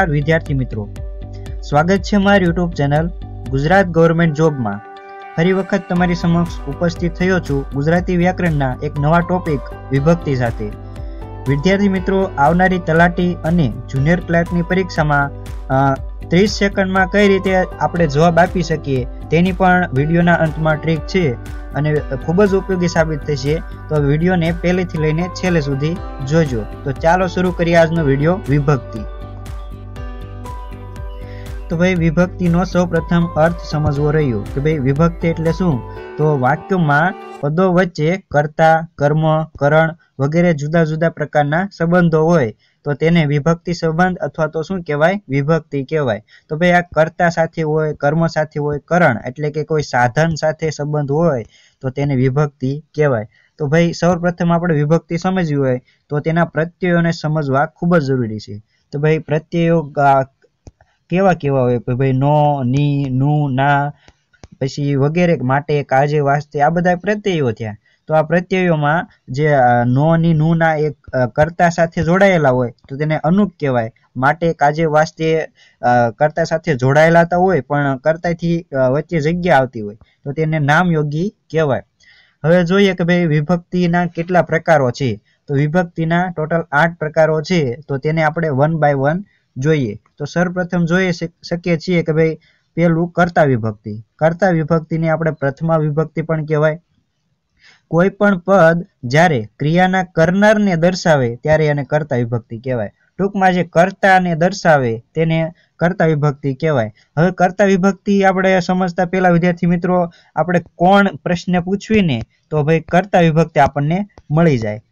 નમસ્કાર વિદ્યાર્થી મિત્રો સ્વાગત છે મારી યુટ્યુબ ચેનલ ગુજરાત ગવર્મેન્ટ જોબમાં ફરી વખત તમારી સમક્ષ ઉપસ્થિત થયો છું ગુજરાતી વ્યાકરણના એક નવા ટોપિક વિભક્તિ સાથે વિદ્યાર્થી મિત્રો આવનારી તલાટી અને જુનિયર ક્લાર્કની પરીક્ષામાં ત્રીસ સેકન્ડમાં કઈ રીતે આપણે જવાબ આપી શકીએ તેની પણ વિડીયોના અંતમાં ટ્રીક છે અને ખૂબ જ ઉપયોગી સાબિત થશે તો વિડીયોને પહેલેથી લઈને છેલ્લે સુધી જોજો તો ચાલો શરૂ કરીએ આજનો વિડીયો વિભક્તિ તો ભાઈ વિભક્તિનો સૌ પ્રથમ અર્થ સમજવો રહ્યો કે ભાઈ વિભક્તિ એટલે શું તો વાક્યમાં પદો વચ્ચે કર્તા કર્મ કરણ વગેરે જુદા જુદા પ્રકારના સંબંધો હોય તો તેને વિભક્તિ સંબંધ અથવા તો શું કહેવાય વિભક્તિ કહેવાય તો ભાઈ આ કર્તા સાથે હોય કર્મ સાથે હોય કરણ એટલે કે કોઈ સાધન સાથે સંબંધ હોય તો તેને વિભક્તિ કહેવાય તો ભાઈ સૌપ્રથમ આપણે વિભક્તિ સમજવી હોય તો તેના પ્રત્યયોને સમજવા ખૂબ જ જરૂરી છે તો ભાઈ પ્રત્યયો કેવા કેવા હોય કે ભાઈ નો ની નું ના પછી વગેરે માટે કાજે વાસ્તે આ બધા પ્રત્યયો થયા તો આ પ્રત્યયોમાં જે નો ની નું ના એક કરતા સાથે જોડાયેલા હોય તો તેને અનુક કહેવાય માટે કાજે વાસ્તે કરતા સાથે જોડાયેલા તો હોય પણ કરતાથી વચ્ચે જગ્યા આવતી હોય તો તેને નામ યોગી કહેવાય હવે જોઈએ કે ભાઈ વિભક્તિના કેટલા પ્રકારો છે તો વિભક્તિના ટોટલ આઠ પ્રકારો છે તો તેને આપણે વન બાય વન જોઈએ તો સર્વપ્રથમ જોઈ શકીએ છીએ કે ભાઈ પેલું કર્તા વિભક્તિ કર્તા વિભક્તિને આપણે પ્રથમા વિભક્તિ પણ કહેવાય કોઈ પણ પદ જ્યારે ક્રિયાના કરનારને દર્શાવે ત્યારે એને કર્તા વિભક્તિ કહેવાય ટૂંકમાં જે કર્તાને દર્શાવે તેને કરતા વિભક્તિ કહેવાય હવે કરતા વિભક્તિ આપણે સમજતા પહેલા વિદ્યાર્થી મિત્રો આપણે કોણ પ્રશ્ન પૂછવીને તો ભાઈ કર્તા વિભક્તિ આપણને મળી જાય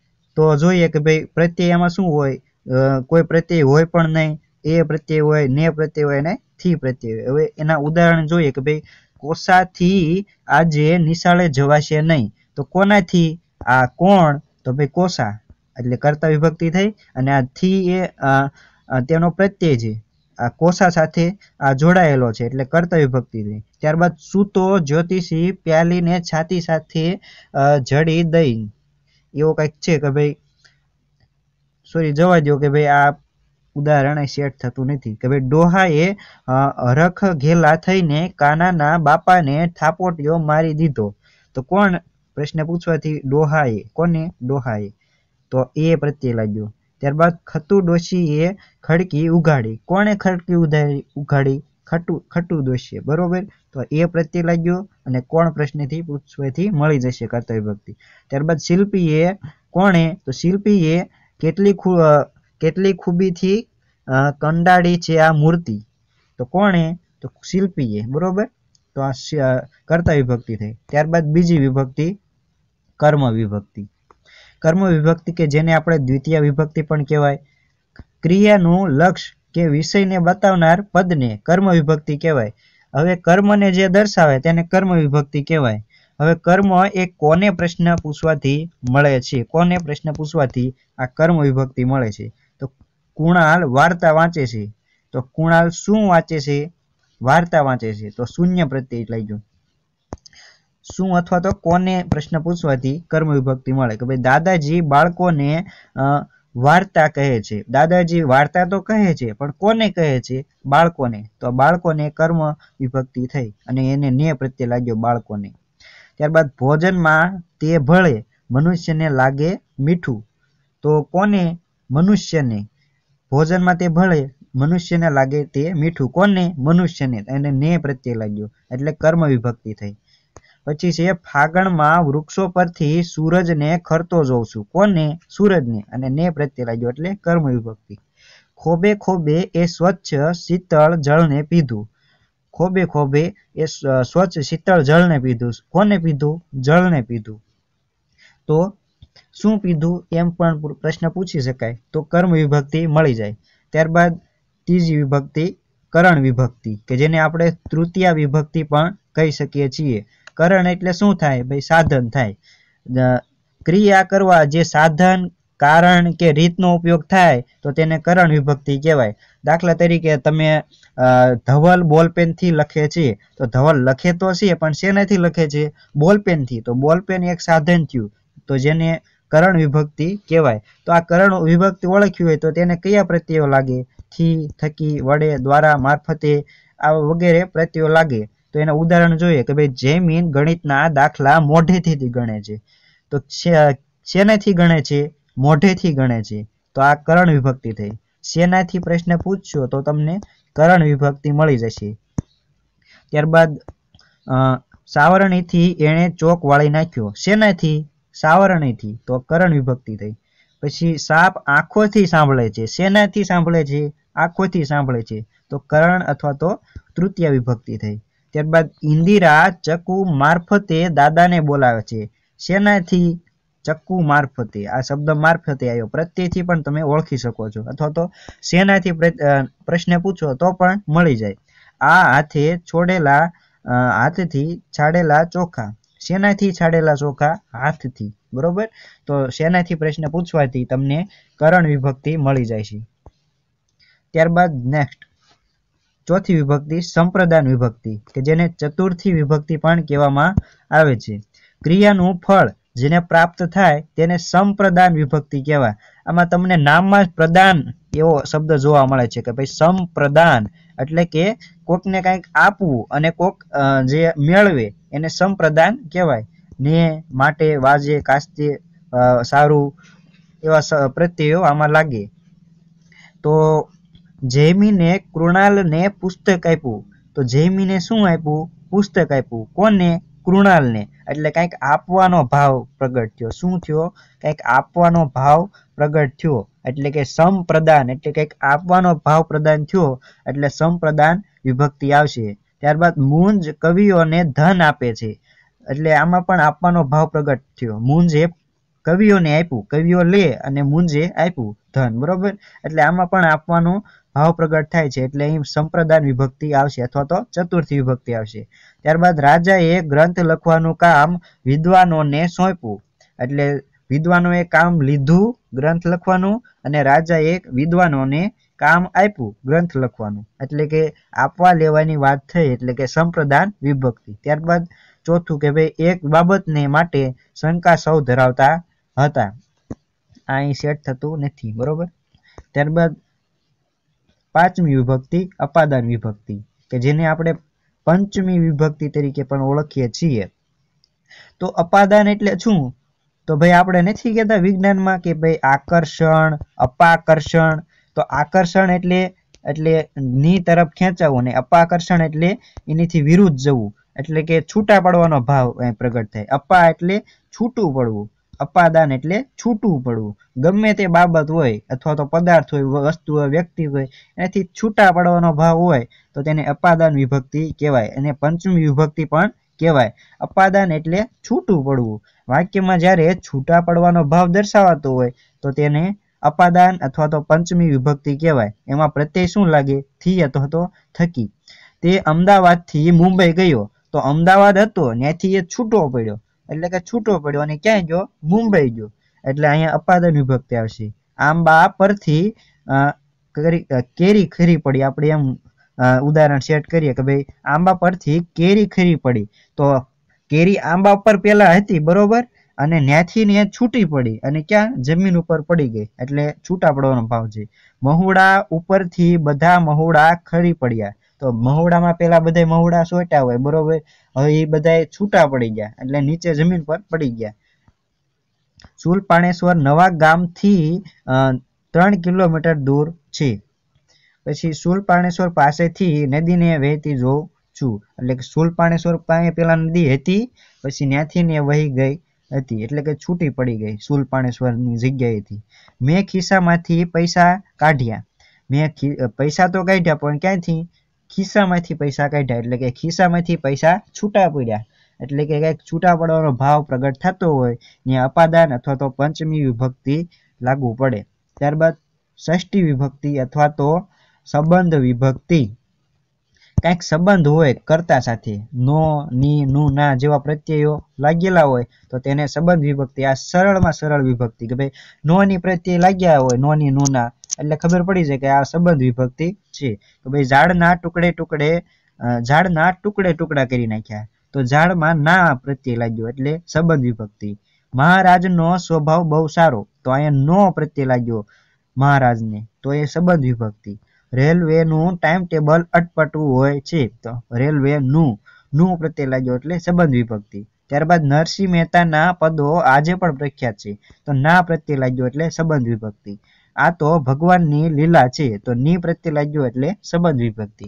તો જોઈએ કે ભાઈ પ્રત્યય એમાં શું હોય કોઈ પ્રત્યય હોય પણ નહીં એ પ્રત્યય હોય ને પ્રત્યય હોય અને થી પ્રત્યય હોય હવે એના ઉદાહરણ જોઈએ કે ભાઈ કોસાથી આજે નિશાળે જવાશે નહીં તો કોનાથી આ કોણ તો ભાઈ કોસા એટલે કરતા વિભક્તિ થઈ અને આ થી એ તેનો પ્રત્યય છે આ કોસા સાથે આ જોડાયેલો છે એટલે કરતા વિભક્તિ થઈ ત્યારબાદ સૂતો જ્યોતિષી પ્યાલીને છાતી સાથે જડી દઈ એવો કંઈક છે કે ભાઈ સોરી જવા દો કે ભાઈ આ ઉદાહરણ અહીં સેટ થતું નથી કે ભાઈ ડોહાએ હરખ ઘેલા થઈને કાનાના બાપાને થાપોટીઓ મારી દીધો તો કોણ પ્રશ્ન પૂછવાથી ડોહાએ કોને ડોહાએ તો એ પ્રત્યે લાગ્યો ત્યારબાદ ખતુ ડોશીએ ખડકી ઉઘાડી કોણે ખડકી ઉધારી ઉઘાડી ખટુ ખટુ દોષીએ બરોબર તો એ પ્રત્યે લાગ્યો અને કોણ પ્રશ્નથી પૂછવાથી મળી જશે કર્તવ્ય ભક્તિ ત્યારબાદ શિલ્પીએ કોણે તો શિલ્પીએ કેટલી કેટલી ખૂબીથી કંડાળી છે આ મૂર્તિ તો કોણે તો શિલ્પીએ બરોબર તો આ કર્તા વિભક્તિ થઈ ત્યારબાદ બીજી વિભક્તિ કર્મ વિભક્તિ કર્મ વિભક્તિ કે જેને આપણે દ્વિતીય વિભક્તિ પણ કહેવાય ક્રિયાનું લક્ષ્ય કે વિષયને બતાવનાર પદને કર્મ વિભક્તિ કહેવાય હવે કર્મને જે દર્શાવે તેને કર્મ વિભક્તિ કહેવાય હવે કર્મ એ કોને પ્રશ્ન પૂછવાથી મળે છે કોને પ્રશ્ન પૂછવાથી આ કર્મ વિભક્તિ મળે છે કુણાલ વાર્તા વાંચે છે તો કુણાલ શું વાંચે છે વાર્તા વાંચે છે તો શૂન્ય પ્રત્યય લઈજો શું અથવા તો કોને પ્રશ્ન પૂછવાથી કર્મ વિભક્તિ મળે કે ભાઈ દાદાજી બાળકોને વાર્તા કહે છે દાદાજી વાર્તા તો કહે છે પણ કોને કહે છે બાળકોને તો બાળકોને કર્મ વિભક્તિ થઈ અને એને ને પ્રત્યે લાગ્યો બાળકોને ત્યારબાદ ભોજનમાં તે ભળે મનુષ્યને લાગે મીઠું તો કોને મનુષ્યને ભોજનમાં તે ભળે મનુષ્યને લાગે તે મીઠું કોને મનુષ્યને એને ને પ્રત્યે લાગ્યું એટલે કર્મ વિભક્તિ થઈ પછી છે ફાગણમાં વૃક્ષો પરથી સૂરજને ખરતો જોઉં છું કોને સૂરજને અને ને પ્રત્યે લાગ્યો એટલે કર્મ વિભક્તિ ખોબે ખોબે એ સ્વચ્છ શીતળ જળને પીધું ખોબે ખોબે એ સ્વચ્છ શીતળ જળને પીધું કોને પીધું જળને પીધું તો શું પીધું એમ પણ પ્રશ્ન પૂછી શકાય તો કર્મ વિભક્તિ મળી જાય ત્યારબાદ ત્રીજી વિભક્તિ કરણ વિભક્તિ કે જેને આપણે તૃતીય વિભક્તિ પણ કહી શકીએ છીએ કરણ એટલે શું થાય ભાઈ સાધન થાય ક્રિયા કરવા જે સાધન કારણ કે રીતનો ઉપયોગ થાય તો તેને કરણ વિભક્તિ કહેવાય દાખલા તરીકે તમે ધવલ બોલપેનથી લખે છે તો ધવલ લખે તો છે પણ શેનાથી લખે છે બોલપેનથી તો બોલપેન એક સાધન થયું તો જેને કરણ વિભક્તિ કહેવાય તો આ કરણ વિભક્તિ ઓળખવી હોય તો તેને કયા પ્રત્યયો લાગે થી થકી વડે દ્વારા મારફતે આ વગેરે પ્રત્યયો લાગે તો એના ઉદાહરણ જોઈએ કે ભાઈ જેમીન ગણિતના દાખલા મોઢેથી ગણે છે તો શેનાથી ગણે છે મોઢેથી ગણે છે તો આ કરણ વિભક્તિ થઈ શેનાથી પ્રશ્ન પૂછશો તો તમને કરણ વિભક્તિ મળી જશે ત્યારબાદ સાવરણીથી એણે ચોક વાળી નાખ્યો શેનાથી સાવરણીથી તો કરણ વિભક્તિ થઈ પછી સાપ આંખોથી સાંભળે છે શેનાથી સાંભળે છે આંખોથી સાંભળે છે તો કરણ અથવા તો તૃતીય વિભક્તિ થઈ ત્યારબાદ ઇન્દિરા ચકુ મારફતે દાદાને બોલાવે છે શેનાથી ચક્કુ મારફતે આ શબ્દ મારફતે આવ્યો પ્રત્યેથી પણ તમે ઓળખી શકો છો અથવા તો શેનાથી પ્રશ્ન પૂછો તો પણ મળી જાય આ હાથે છોડેલા હાથથી છાડેલા ચોખા શેનાથી છાડેલા ચોખા હાથથી બરોબર તો શેનાથી પ્રશ્ન પૂછવાથી તમને કરણ વિભક્તિ મળી જાય છે ત્યારબાદ નેક્સ્ટ ચોથી વિભક્તિ સંપ્રદાન વિભક્તિ કે જેને ચતુર્થી વિભક્તિ પણ કહેવામાં આવે છે ક્રિયાનું ફળ જેને પ્રાપ્ત થાય તેને સંપ્રદાન વિભક્તિ કહેવાય આમાં તમને નામમાં પ્રદાન એવો શબ્દ જોવા મળે છે કે ભાઈ સંપ્રદાન એટલે કે કોકને કંઈક આપવું અને કોક જે મેળવે એને સંપ્રદાન કહેવાય ને માટે વાજે કાસ્તે સારું એવા પ્રત્યયો આમાં લાગે તો જૈમીને કૃણાલને પુસ્તક આપ્યું તો જૈમીને શું આપ્યું પુસ્તક આપ્યું કોને કૃણાલને એટલે કંઈક આપવાનો ભાવ પ્રગટ થયો શું થયો કંઈક આપવાનો ભાવ પ્રગટ થયો એટલે કે સંપ્રદાન એટલે કંઈક આપવાનો ભાવ પ્રદાન થયો એટલે સંપ્રદાન વિભક્તિ આવશે ત્યારબાદ મુંજ કવિઓને ધન આપે છે એટલે આમાં પણ આપવાનો ભાવ પ્રગટ થયો મુંજે કવિઓને આપ્યું કવિઓ લે અને મુંજે આપ્યું ધન બરોબર એટલે આમાં પણ આપવાનો ભાવ પ્રગટ થાય છે એટલે અહીં સંપ્રદાય વિભક્તિ આવશે અથવા તો ચતુર્થી વિભક્તિ આવશે ત્યારબાદ રાજાએ ગ્રંથ લખવાનું કામ વિદ્વાનોને સોંપ્યું એટલે વિદ્વાનોએ કામ લીધું ગ્રંથ લખવાનું અને રાજાએ વિદ્વાનોને કામ આપ્યું ગ્રંથ લખવાનું એટલે કે આપવા લેવાની વાત થઈ એટલે કે સંપ્રદાન વિભક્તિ ત્યારબાદ ચોથું કે ભાઈ એક બાબતને માટે શંકા સૌ ધરાવતા હતા આ સેટ થતું નથી બરોબર ત્યારબાદ પાંચમી વિભક્તિ અપાદાન વિભક્તિ કે જેને આપણે પંચમી વિભક્તિ તરીકે પણ ઓળખીએ છીએ તો અપાદાન એટલે શું તો ભાઈ આપણે નથી કેતા વિજ્ઞાનમાં કે ભાઈ આકર્ષણ અપાકર્ષણ તો આકર્ષણ એટલે એટલે ની તરફ ખેંચાવું અને અપાકર્ષણ એટલે એનીથી વિરુદ્ધ જવું એટલે કે છૂટા પડવાનો ભાવ પ્રગટ થાય અપા એટલે છૂટું પડવું અપાદાન એટલે છૂટું પડવું ગમે તે બાબત હોય અથવા તો પદાર્થ હોય વસ્તુ હોય વ્યક્તિ હોય એનાથી છૂટા પડવાનો ભાવ હોય તો તેને અપાદાન વિભક્તિ કહેવાય અને પંચમી વિભક્તિ પણ કહેવાય અપાદાન એટલે છૂટું પડવું વાક્યમાં જ્યારે છૂટા પડવાનો ભાવ દર્શાવાતો હોય તો તેને અપાદાન અથવા તો પંચમી વિભક્તિ કહેવાય એમાં પ્રત્યય શું લાગે થી અથવા તો થકી તે અમદાવાદ થી મુંબઈ ગયો તો અમદાવાદ હતો ત્યાંથી એ છૂટો પડ્યો એટલે કે છૂટો પડ્યો અને ક્યાંય ગયો મુંબઈ ગયો એટલે અહીંયા અપાદન વિભક્તિ આવશે આંબા પરથી કેરી ખરી પડી આપણે એમ ઉદાહરણ સેટ કરીએ કે ભાઈ આંબા પરથી કેરી ખરી પડી તો કેરી આંબા પર પેલા હતી બરોબર અને ન્યાથી ને છૂટી પડી અને ક્યાં જમીન ઉપર પડી ગઈ એટલે છૂટા પડવાનો ભાવ છે મહુડા ઉપરથી બધા મહુડા ખરી પડ્યા તો મહુડામાં પેલા બધા મહુડા સોટ્યા હોય બરોબર હવે એ બધા છૂટા પડી ગયા એટલે નીચે જમીન પર પડી ગયા સુલપાણેશ્વર નવા ગામથી ત્રણ કિલોમીટર દૂર છે પછી સુલપાણેશ્વર પાસેથી નદીને વહેતી જોઉં છું એટલે કે સુલપાણેશ્વર પાસે પેલા નદી હતી પછી ત્યાંથી ને વહી ગઈ હતી એટલે કે છૂટી પડી ગઈ શૂલપાણેશ્વરની જગ્યાએથી મેં ખિસ્સામાંથી પૈસા કાઢ્યા મેં પૈસા તો કાઢ્યા પણ ક્યાંથી ખિસ્સામાંથી પૈસા કાઢ્યા એટલે કે ખિસ્સામાંથી પૈસા છૂટા પડ્યા એટલે કે કંઈક છૂટા પડવાનો ભાવ પ્રગટ થતો હોય ને અપાદાન અથવા તો પંચમી વિભક્તિ લાગુ પડે ત્યારબાદ ષષ્ઠી વિભક્તિ અથવા તો સંબંધ વિભક્તિ કાંઈક સંબંધ હોય કરતા સાથે નો ની નું ના જેવા પ્રત્યયો લાગેલા હોય તો તેને સંબંધ વિભક્તિ આ સરળમાં સરળ વિભક્તિ કે ભાઈ નો ની પ્રત્યય લાગ્યા હોય નો ની નું ના એટલે ખબર પડી જાય કે આ સંબંધ વિભક્તિ છે કે ભાઈ ઝાડના ટુકડે ટુકડે ઝાડના ટુકડે ટુકડા કરી નાખ્યા તો ઝાડમાં ના પ્રત્યય લાગ્યો એટલે સંબંધ વિભક્તિ મહારાજનો સ્વભાવ બહુ સારો તો અહીંયા નો પ્રત્યય લાગ્યો મહારાજને તો એ સંબંધ વિભક્તિ રેલવેનું ટાઈમ ટેબલ અટપટું હોય છે તો રેલવેનું નું પ્રત્યે લાગ્યો એટલે સંબંધ વિભક્તિ ત્યારબાદ નરસિંહ મહેતાના પદો આજે પણ પ્રખ્યાત છે તો ના પ્રત્યે લાગ્યો એટલે સંબંધ વિભક્તિ આ તો ભગવાનની લીલા છે તો ની પ્રત્યે લાગ્યો એટલે સંબંધ વિભક્તિ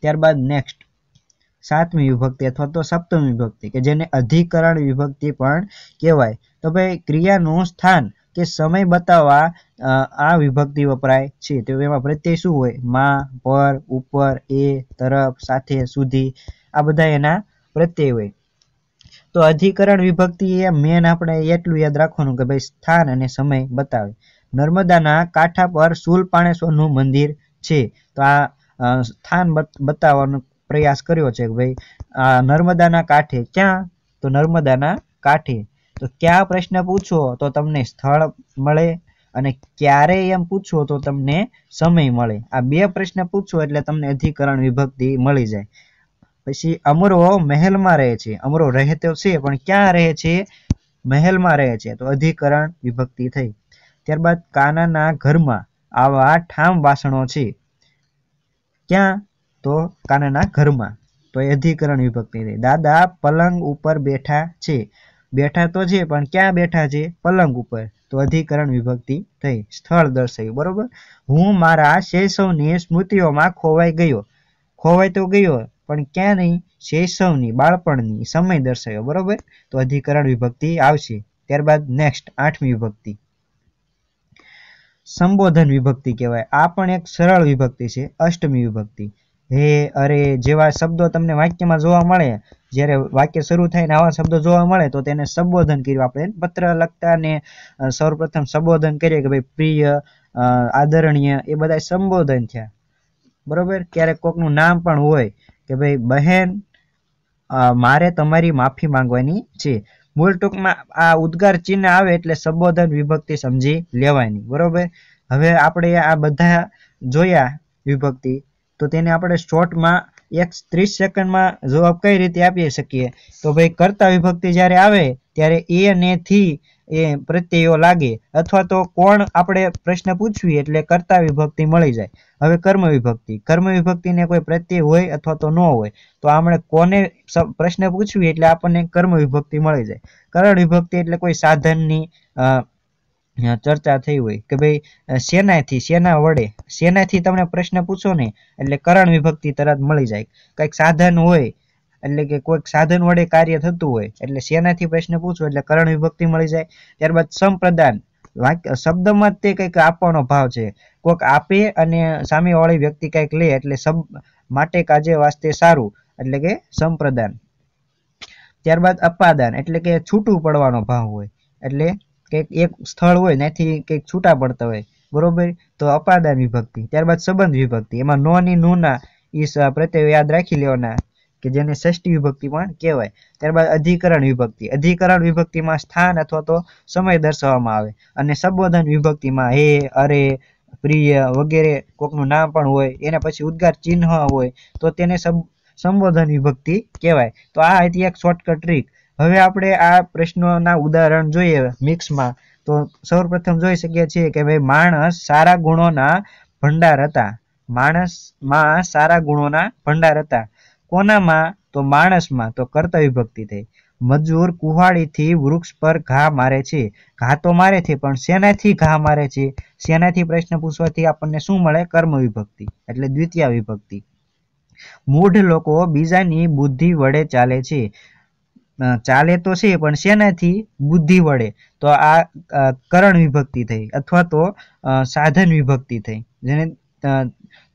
ત્યારબાદ નેક્સ્ટ સાતમી વિભક્તિ અથવા તો સપ્તમી વિભક્તિ કે જેને અધિકરણ વિભક્તિ પણ કહેવાય તો ભાઈ ક્રિયાનું સ્થાન કે સમય બતાવવા આ વિભક્તિ વપરાય છે તો એમાં પ્રત્યય શું હોય માં પર ઉપર એ તરફ સાથે સુધી આ બધા એના પ્રત્યય હોય તો અધિકરણ વિભક્તિ એ મેન આપણે એટલું યાદ રાખવાનું કે ભાઈ સ્થાન અને સમય બતાવે નર્મદાના કાંઠા પર સુલપાણેશ્વરનું મંદિર છે તો આ સ્થાન બતાવવાનો પ્રયાસ કર્યો છે કે ભાઈ આ નર્મદાના કાંઠે ક્યાં તો નર્મદાના કાંઠે તો કયા પ્રશ્ન પૂછો તો તમને સ્થળ મળે અને ક્યારે એમ પૂછો તો તમને સમય મળે આ બે પ્રશ્ન પૂછો એટલે તમને અધિકરણ વિભક્તિ મળી જાય પછી અમરો મહેલમાં રહે છે અમરો રહેતો છે પણ ક્યાં રહે છે મહેલમાં રહે છે તો અધિકરણ વિભક્તિ થઈ ત્યારબાદ કાનાના ઘરમાં આવા ઠામ વાસણો છે ક્યાં તો કાનાના ઘરમાં તો અધિકરણ વિભક્તિ થઈ દાદા પલંગ ઉપર બેઠા છે બેઠા તો છે પણ ક્યાં બેઠા છે પલંગ ઉપર તો અધિકરણ વિભક્તિ થઈ સ્થળ દર્શાવ્યું બરોબર હું મારા શૈશવની સ્મૃતિઓમાં ખોવાઈ ગયો ખોવાઈ તો ગયો પણ ક્યાં નહીં શૈશવની બાળપણની સમય દર્શાવ્યો બરોબર તો અધિકરણ વિભક્તિ આવશે ત્યારબાદ નેક્સ્ટ આઠમી વિભક્તિ સંબોધન વિભક્તિ કહેવાય આ પણ એક સરળ વિભક્તિ છે અષ્ટમી વિભક્તિ હે અરે જેવા શબ્દો તમને વાક્યમાં જોવા મળે જ્યારે વાક્ય શરૂ થાય ને આવા શબ્દો જોવા મળે તો તેને સંબોધન કર્યું આપણે પત્ર લખતા ને સૌપ્રથમ સંબોધન કરીએ કે ભાઈ પ્રિય આદરણીય એ બધા સંબોધન છે બરોબર ક્યારેક કોકનું નામ પણ હોય કે ભાઈ બહેન મારે તમારી માફી માંગવાની છે મૂળ ટૂંકમાં આ ઉદ્ગાર ચિહ્ન આવે એટલે સંબોધન વિભક્તિ સમજી લેવાની બરોબર હવે આપણે આ બધા જોયા વિભક્તિ તો તેને આપણે શોર્ટમાં એક ત્રીસ સેકન્ડમાં જવાબ કઈ રીતે આપી શકીએ તો ભાઈ કર્તા વિભક્તિ જ્યારે આવે ત્યારે એ ને થી એ પ્રત્યયો લાગે અથવા તો કોણ આપણે પ્રશ્ન પૂછવી એટલે કર્તા વિભક્તિ મળી જાય હવે કર્મ વિભક્તિ કર્મ વિભક્તિને કોઈ પ્રત્યય હોય અથવા તો ન હોય તો આપણે કોને પ્રશ્ન પૂછવી એટલે આપણને કર્મ વિભક્તિ મળી જાય કરણ વિભક્તિ એટલે કોઈ સાધનની ચર્ચા થઈ હોય કે ભાઈ શેનાથી શેના વડે શેનાથી તમને પ્રશ્ન પૂછો ને એટલે કરણ વિભક્તિ તરત મળી જાય કંઈક સાધન હોય એટલે કે કોઈક સાધન વડે કાર્ય થતું હોય એટલે શેનાથી પ્રશ્ન પૂછો એટલે કરણ વિભક્તિ મળી જાય ત્યારબાદ સંપ્રદાન વાક્ય શબ્દમાં તે કંઈક આપવાનો ભાવ છે કોઈક આપે અને સામેવાળી વ્યક્તિ કંઈક લે એટલે શબ્દ માટે કાજે વાસ્તે સારું એટલે કે સંપ્રદાન ત્યારબાદ અપાદાન એટલે કે છૂટું પડવાનો ભાવ હોય એટલે કંઈક એક સ્થળ હોય ને એથી કંઈક છૂટા પડતા હોય બરોબર તો અપાદાન વિભક્તિ ત્યારબાદ સંબંધ વિભક્તિ એમાં નો ની નુના એ પ્રત્યય યાદ રાખી લેવાના કે જેને ષષ્ઠી વિભક્તિ પણ કહેવાય ત્યારબાદ અધિકરણ વિભક્તિ અધિકરણ વિભક્તિમાં સ્થાન અથવા તો સમય દર્શાવવામાં આવે અને સંબોધન વિભક્તિમાં હે અરે પ્રિય વગેરે કોકનું નામ પણ હોય એના પછી ઉદ્ગાર ચિહ્ન હોય તો તેને સંબોધન વિભક્તિ કહેવાય તો આ હતી એક શોર્ટકટ ટ્રીક હવે આપણે આ પ્રશ્નોના ઉદાહરણ જોઈએ મિક્સમાં તો સૌપ્રથમ જોઈ શકીએ છીએ કે ભાઈ માણસ સારા ગુણોના ભંડાર હતા માણસમાં સારા ગુણોના ભંડાર હતા કોનામાં તો માણસમાં તો કર્તા વિભક્તિ થઈ મજૂર કુહાડીથી વૃક્ષ પર ઘા મારે છે ઘા તો મારે છે પણ શેનાથી ઘા મારે છે શેનાથી પ્રશ્ન પૂછવાથી આપણને શું મળે કર્મ વિભક્તિ એટલે દ્વિતીય વિભક્તિ મૂઢ લોકો બીજાની બુદ્ધિ વડે ચાલે છે ચાલે તો છે પણ શેનાથી બુદ્ધિ વડે તો આ કરણ વિભક્તિ થઈ અથવા તો સાધન વિભક્તિ થઈ જેને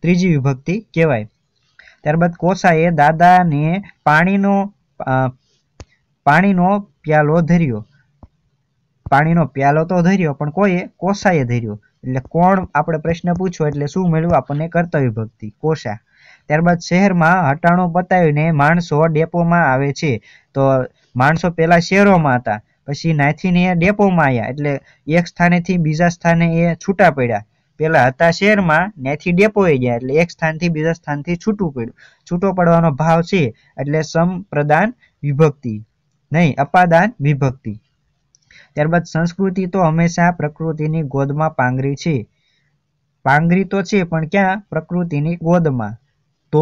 ત્રીજી વિભક્તિ કહેવાય ત્યારબાદ કોસાએ દાદાને પાણીનો પાણીનો પ્યાલો ધર્યો પાણીનો પ્યાલો તો ધર્યો પણ કોઈએ કોસાએ ધર્યો એટલે કોણ આપણે પ્રશ્ન પૂછો એટલે શું મળ્યું આપણને કર્તવ્ય વિભક્તિ કોષા ત્યારબાદ શહેરમાં હટાણું પતાવીને માણસો ડેપોમાં આવે છે તો માણસો પહેલા શહેરોમાં હતા પછી નાથીને એ ડેપોમાં આવ્યા એટલે એક સ્થાનેથી બીજા સ્થાને એ છૂટા પડ્યા પહેલાં હતા શહેરમાં ત્યાંથી ડેપોએ ગયા એટલે એક સ્થાનથી બીજા સ્થાનથી છૂટું પડ્યું છૂટો પડવાનો ભાવ છે એટલે સમપ્રદાન વિભક્તિ નહીં અપાદાન વિભક્તિ ત્યારબાદ સંસ્કૃતિ તો હંમેશા પ્રકૃતિની ગોદમાં પાંગરી છે પાંગરી તો છે પણ ક્યાં પ્રકૃતિની ગોદમાં તો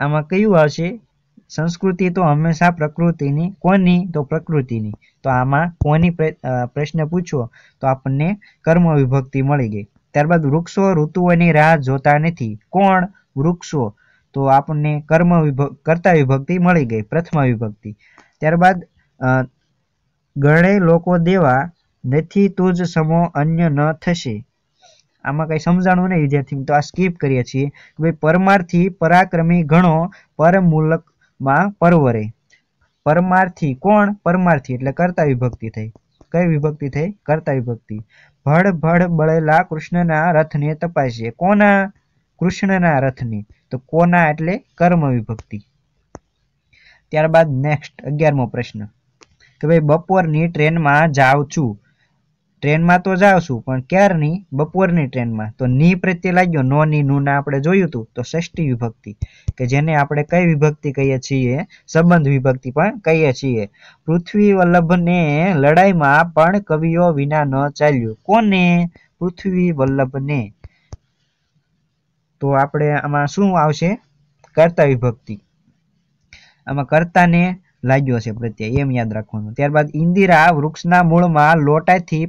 આમાં કયું આવશે સંસ્કૃતિ તો હંમેશા પ્રકૃતિની કોની તો પ્રકૃતિની તો આમાં કોની પ્રશ્ન પૂછો તો આપણને કર્મ વિભક્તિ મળી ગઈ ત્યારબાદ વૃક્ષો ઋતુઓની રાહ જોતા નથી કોણ વૃક્ષો તો આપણને કર્મ વિભક્ત કરતા વિભક્તિ મળી ગઈ પ્રથમ વિભક્તિ ત્યારબાદ ગણે લોકો દેવા નથી જ સમો અન્ય ન થશે આમાં કંઈ સમજાણું નહીં વિદ્યાર્થી તો આ સ્કીપ કરીએ છીએ કે ભાઈ પરમાર્થી પરાક્રમી ઘણો પરમૂલકમાં પરવરે પરમાર્થી કોણ પરમાર્થી એટલે કર્તા વિભક્તિ થઈ કઈ વિભક્તિ થઈ કર્તા વિભક્તિ ભડ ભડ બળેલા કૃષ્ણના રથને તપાસીએ કોના કૃષ્ણના રથની તો કોના એટલે કર્મ વિભક્તિ ત્યારબાદ નેક્સ્ટ અગિયારમો પ્રશ્ન કે ભાઈ બપોરની ટ્રેનમાં જાઉં છું ટ્રેનમાં તો જાઉં છું પણ ક્યારની બપોરની ટ્રેનમાં તો ની પ્રત્યે લાગ્યો નો ની નું ના આપણે જોયું હતું તો ષષ્ઠી વિભક્તિ કે જેને આપણે કઈ વિભક્તિ કહીએ છીએ સંબંધ વિભક્તિ પણ કહીએ છીએ પૃથ્વી વલ્લભને લડાઈમાં પણ કવિઓ વિના ન ચાલ્યું કોને પૃથ્વી વલ્લભને તો આપણે આમાં શું આવશે કર્તા વિભક્તિ આમાં કર્તાને લાગ્યો છે પ્રત્યય એમ યાદ રાખવાનું ત્યારબાદ ઇન્દિરા વૃક્ષના મૂળમાં લોટાથી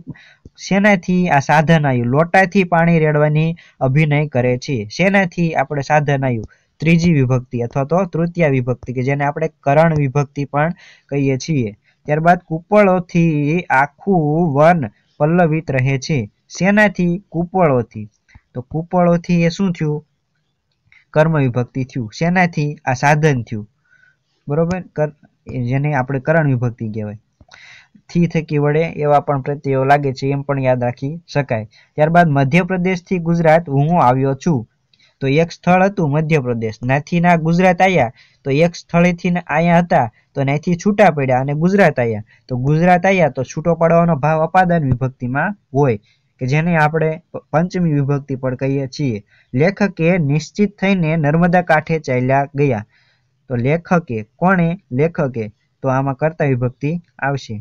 શેનાથી આ સાધન આવ્યું લોટાથી પાણી રેડવાની અભિનય કરે છે શેનાથી આપણે સાધન આવ્યું ત્રીજી વિભક્તિ અથવા તો તૃતીય વિભક્તિ કે જેને આપણે કરણ વિભક્તિ પણ કહીએ છીએ ત્યારબાદ કૂપળોથી આખું વન પલ્લવિત રહે છે શેનાથી કુપળોથી તો કુપળોથી એ શું થયું કર્મ વિભક્તિ થયું શેનાથી આ સાધન થયું બરોબર જેને આપણે કરણ વિભક્તિ કહેવાય થી થકી વડે એવા પણ પ્રત્યયો લાગે છે એમ પણ યાદ રાખી શકાય ત્યારબાદ મધ્યપ્રદેશથી ગુજરાત હું આવ્યો છું તો એક સ્થળ હતું મધ્યપ્રદેશ નાથી ના ગુજરાત આવ્યા તો એક સ્થળેથી આયા હતા તો નાથી છૂટા પડ્યા અને ગુજરાત આવ્યા તો ગુજરાત આવ્યા તો છૂટો પાડવાનો ભાવ અપાદાન વિભક્તિમાં હોય કે જેને આપણે પંચમી વિભક્તિ પણ કહીએ છીએ લેખકે નિશ્ચિત થઈને નર્મદા કાંઠે ચાલ્યા ગયા તો લેખકે કોણે લેખકે તો આમાં કરતા વિભક્તિ આવશે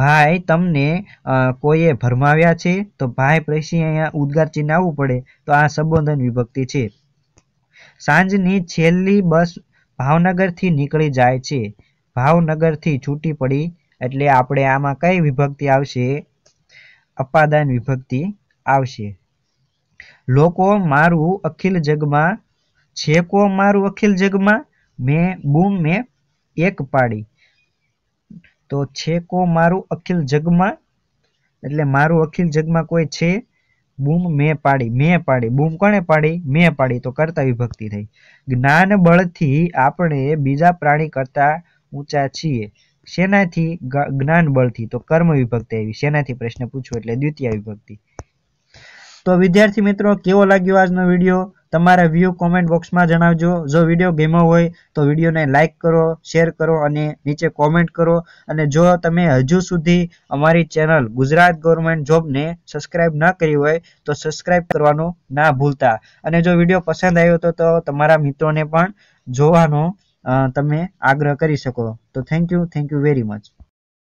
ભાઈ તમને કોઈએ ભરમાવ્યા છે તો ભાઈ પછી અહીંયા ઉદ્ગાર ચિહ્ન આવવું પડે તો આ સંબોધન વિભક્તિ છે સાંજની છેલ્લી બસ ભાવનગરથી નીકળી જાય છે ભાવનગરથી છૂટી પડી એટલે આપણે આમાં કઈ વિભક્તિ આવશે અપાદાન વિભક્તિ આવશે લોકો મારું અખિલ જગમાં છે કો મારું અખિલ જગમાં મેં બૂમ મેં એક પાડી તો છે કો મારું અખિલ જગમાં એટલે મારું અખિલ જગમાં કોઈ છે બૂમ મેં પાડી મેં પાડી બૂમ કોણે પાડી મેં પાડી તો કરતા વિભક્તિ થઈ જ્ઞાન બળથી આપણે બીજા પ્રાણી કરતા ઊંચા છીએ શેનાથી જ્ઞાન બળથી તો કર્મ વિભક્તિ આવી શેનાથી પ્રશ્ન પૂછ્યો એટલે દ્વિતીય વિભક્તિ તો વિદ્યાર્થી મિત્રો કેવો લાગ્યો આજનો વિડીયો તમારા વ્યૂ કોમેન્ટ બોક્સમાં જણાવજો જો વિડીયો ગેમો હોય તો વિડીયોને લાઇક કરો શેર કરો અને નીચે કોમેન્ટ કરો અને જો તમે હજુ સુધી અમારી ચેનલ ગુજરાત ગવર્મેન્ટ જોબને સબસ્ક્રાઇબ ન કરી હોય તો સબસ્ક્રાઇબ કરવાનું ના ભૂલતા અને જો વિડીયો પસંદ આવ્યો તો તમારા મિત્રોને પણ જોવાનો તમે આગ્રહ કરી શકો તો thank you thank you very much